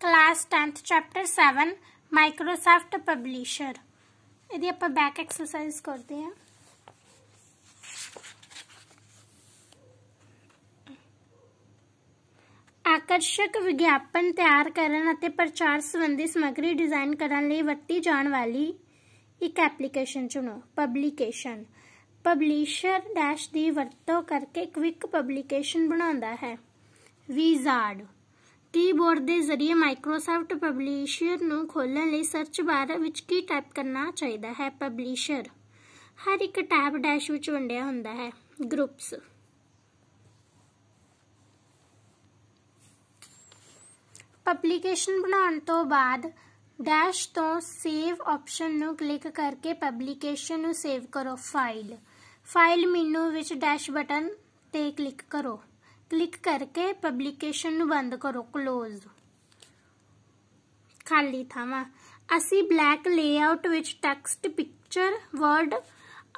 Class 10th chapter 7 Microsoft publisher ਇਹਦੀ ਆਪਾਂ back exercise ਕਰਦੇ ਹਾਂ ਆਕਰਸ਼ਕ ਵਿਗਿਆਪਨ ਤਿਆਰ ਕਰਨ ਅਤੇ ਪ੍ਰਚਾਰ ਸੰਬੰਧੀ ਸਮੱਗਰੀ ਡਿਜ਼ਾਈਨ ਕਰਨ ਲਈ ਵਰਤੀ ਜਾਣ ਵਾਲੀ ਇੱਕ ਐਪਲੀਕੇਸ਼ਨ ਚੁਣੋ ਪਬਲਿਕੇਸ਼ਨ ਪਬਲਿਸ਼ਰ ਡੈਸ਼ ਦੀ ਵਰਤੋਂ ਕਰਕੇ ਇੱਕ ਪਬਲਿਕੇਸ਼ਨ ਬਣਾਉਂਦਾ ਹੈ ਵਿਜ਼ਾਰਡ ਕੀਬੋਰਡ ਦੇ ਜ਼ਰੀਏ ਮਾਈਕਰੋਸਾਫਟ ਪਬਲਿਸ਼ਰ ਨੂੰ ਖੋਲ੍ਹਣ ਲਈ ਸਰਚ ਬਾਰ ਵਿੱਚ ਕੀ ਟਾਈਪ ਕਰਨਾ ਚਾਹੀਦਾ ਹੈ ਪਬਲਿਸ਼ਰ ਹਰ ਇੱਕ ਟੈਬ ਡੈਸ਼ ਵਿੱਚ ਵੰਡਿਆ ਹੁੰਦਾ ਹੈ ਗਰੁੱਪਸ ਪਬਲੀਕੇਸ਼ਨ ਬਣਾਉਣ ਤੋਂ ਬਾਅਦ ਡੈਸ਼ ਤੋਂ ਸੇਵ ਆਪਸ਼ਨ ਨੂੰ ਕਲਿੱਕ ਕਰਕੇ ਪਬਲੀਕੇਸ਼ਨ ਨੂੰ ਸੇਵ ਕਰੋ ਫਾਈਲ ਫਾਈਲ ਮੀਨੂ ਵਿੱਚ ਡੈਸ਼ ਬਟਨ ਤੇ ਕਲਿੱਕ ਕਰੋ ਕਲਿੱਕ ਕਰਕੇ ਪਬਲੀਕੇਸ਼ਨ ਨੂੰ ਬੰਦ ਕਰੋ ক্লোਜ਼ ਖਾਲੀ ਥਾਵਾਂ ਅਸੀਂ ਬਲੈਕ ਲੇਆਊਟ ਵਿੱਚ text picture word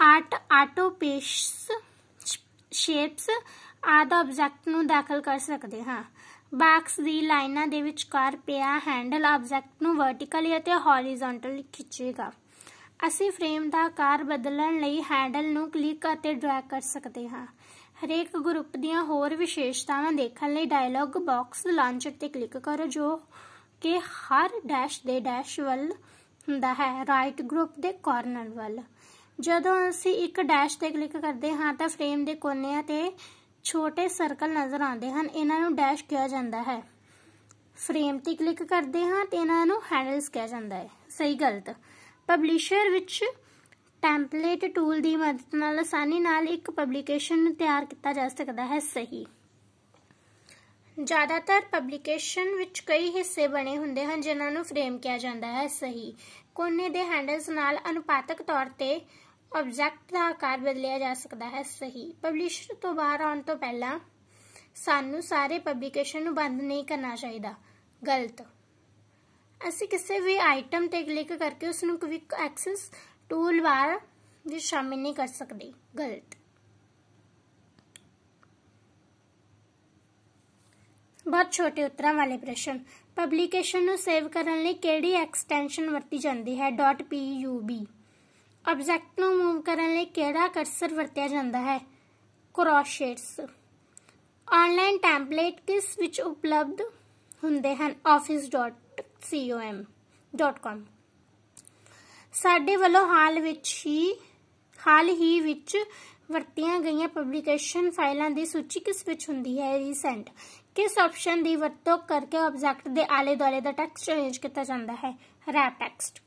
art auto pace shapes ਆਦਿ ਆਬਜੈਕਟ ਨੂੰ ਦਾਖਲ ਕਰ ਸਕਦੇ ਹਾਂ ਬਾਕਸ ਦੀ ਲਾਈਨਾਂ ਦੇ ਵਿਚਕਾਰ ਪਿਆ ਹੈਂਡਲ ਆਬਜੈਕਟ ਨੂੰ ਵਰਟੀਕਲੀ ਅਤੇ ਹੌਰੀਜ਼ੌਂਟਲੀ ਖਿੱਚੇਗਾ ਅਸੀਂ ਫਰੇਮ ਦਾ ਆਕਾਰ ਬਦਲਣ ਲਈ ਹੈਂਡਲ ਨੂੰ ਕਲਿੱਕ ਅਤੇ ਡਰੈਗ ਕਰ ਸਕਦੇ ਹਾਂ ਹਰੇਕ ਗਰੁੱਪ ਦੀਆਂ ਹੋਰ ਵਿਸ਼ੇਸ਼ਤਾਵਾਂ ਦੇਖਣ ਲਈ ਡਾਇਲੌਗ ਬਾਕਸ ਲਾਂਚਰ ਤੇ ਕਲਿੱਕ ਕਰੋ ਜੋ ਕਿ ਹਰ ਡੈਸ਼ ਦੇ ਡੈਸ਼ ਵੱਲ ਹੁੰਦਾ ਹੈ ਰਾਈਟ ਗਰੁੱਪ ਦੇ ਕਾਰਨਰ ਵੱਲ ਜਦੋਂ ਅਸੀਂ ਇੱਕ ਡੈਸ਼ ਤੇ ਕਲਿੱਕ ਕਰਦੇ ਹਾਂ ਤਾਂ ਫਰੇਮ ਦੇ ਕੋਨਿਆਂ ਤੇ ਛੋਟੇ ਸਰਕਲ ਨਜ਼ਰ ਆਉਂਦੇ ਹਨ ਇਹਨਾਂ ਨੂੰ ਡੈਸ਼ ਕਿਹਾ ਜਾਂਦਾ ਹੈ ਫਰੇਮ ਤੇ ਕਲਿੱਕ ਕਰਦੇ ਹਾਂ ਤੇ ਇਹਨਾਂ ਨੂੰ ਹੈਂਡਲਸ ਕਿਹਾ ਜਾਂਦਾ ਹੈ ਸਹੀ ਗਲਤ ਪਬਲਿਸ਼ਰ ਵਿੱਚ ਟੈਂਪਲੇਟ ਟੂਲ ਦੀ ਮਦਦ ਨਾਲ ਆਸਾਨੀ ਨਾਲ ਇੱਕ ਪਬਲੀਕੇਸ਼ਨ ਤਿਆਰ ਕੀਤਾ ਜਾ ਸਕਦਾ ਹੈ ਸਹੀ ਜ਼ਿਆਦਾਤਰ ਪਬਲੀਕੇਸ਼ਨ ਵਿੱਚ ਕਈ ਹਿੱਸੇ ਬਣੇ ਹੁੰਦੇ ਹਨ ਜਿਨ੍ਹਾਂ ਨੂੰ ਫਰੇਮ ਕਿਹਾ ਜਾਂਦਾ ਹੈ ਸਹੀ ਕੋਨੇ ਦੇ ਹੈਂਡਲਸ ਨਾਲ ਅਨੁਪਾਤਕ ਤੌਰ ਤੇ ਆਬਜੈਕਟ ਦਾ ਆਕਾਰ ਬਦਲਿਆ ਜਾ ਸਕਦਾ ਹੈ ਸਹੀ ਪਬਲਿਸ਼ਰ ਤੋਂ ਬਾਹਰ ਆਉਣ ਤੋਂ ਪਹਿਲਾਂ ਸਾਨੂੰ ਸਾਰੇ ਪਬਲੀਕੇਸ਼ਨ ਨੂੰ ਬੰਦ ਨਹੀਂ ਕਰਨਾ ਚਾਹੀਦਾ ਗਲਤ ਅਸੀਂ ਕਿਸੇ ਵੀ ਆਈਟਮ ਤੇ ਕਲਿੱਕ ਕਰਕੇ ਉਸ ਨੂੰ ਕੁਇਕ ਐਕਸੈਸ ਟੂਲ ਬਾਰ ਵਿੱਚ ਸ਼ਾਮਿਲ ਨਹੀਂ ਕਰ ਸਕਦੇ ਗਲਤ ਬਹੁਤ ਛੋਟੇ ਉੱਤਰਾਂ ਵਾਲੇ ਪ੍ਰਸ਼ਨ ਪਬਲੀਕੇਸ਼ਨ ਨੂੰ ਸੇਵ ਕਰਨ ਲਈ ਕਿਹੜੀ ਐਕਸਟੈਂਸ਼ਨ ਵਰਤੀ ਜਾਂਦੀ ਹੈ .pub ਆਬਜੈਕਟ ਨੂੰ ਮੂਵ ਕਰਨ ਲਈ ਕਿਹੜਾ ਕਰਸਰ ਵਰਤਿਆ ਜਾਂਦਾ ਹੈ ਕਰੋਸ਼ੇਟਸ ਆਨਲਾਈਨ ਟੈਂਪਲੇਟ ਕਿਸ ਵਿੱਚ ਉਪਲਬਧ ਹੁੰਦੇ ਹਨ office.com ਸਾਡੇ ਵੱਲੋਂ ਹਾਲ ਵਿੱਚ ਹੀ ਹਾਲ ਹੀ ਵਿੱਚ ਵਰਤੀਆਂ ਗਈਆਂ ਪਬਲਿਕੇਸ਼ਨ ਫਾਈਲਾਂ ਦੀ ਸੂਚੀ ਕਿਸ ਵਿੱਚ ਹੁੰਦੀ ਹੈ ਰੀਸੈਂਟ ਕਿਸ ਆਪਸ਼ਨ ਦੀ ਵਰਤੋਂ ਕਰਕੇ ਆਬਜੈਕਟ ਦੇ ਆਲੇ ਦੁਆਲੇ ਦਾ ਟੈਕਸਟ ਚੇਂਜ ਕੀਤਾ ਜਾਂਦਾ ਹੈ ਰੈਪ ਟੈਕਸਟ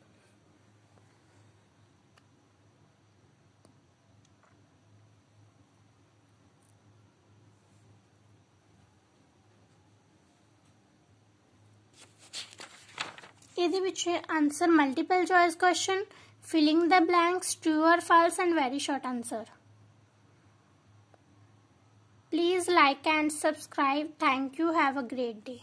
ਇਹਦੇ ਵਿੱਚ answer multiple choice question filling the blanks true or false and very short answer Please like and subscribe. Thank you. Have a great day.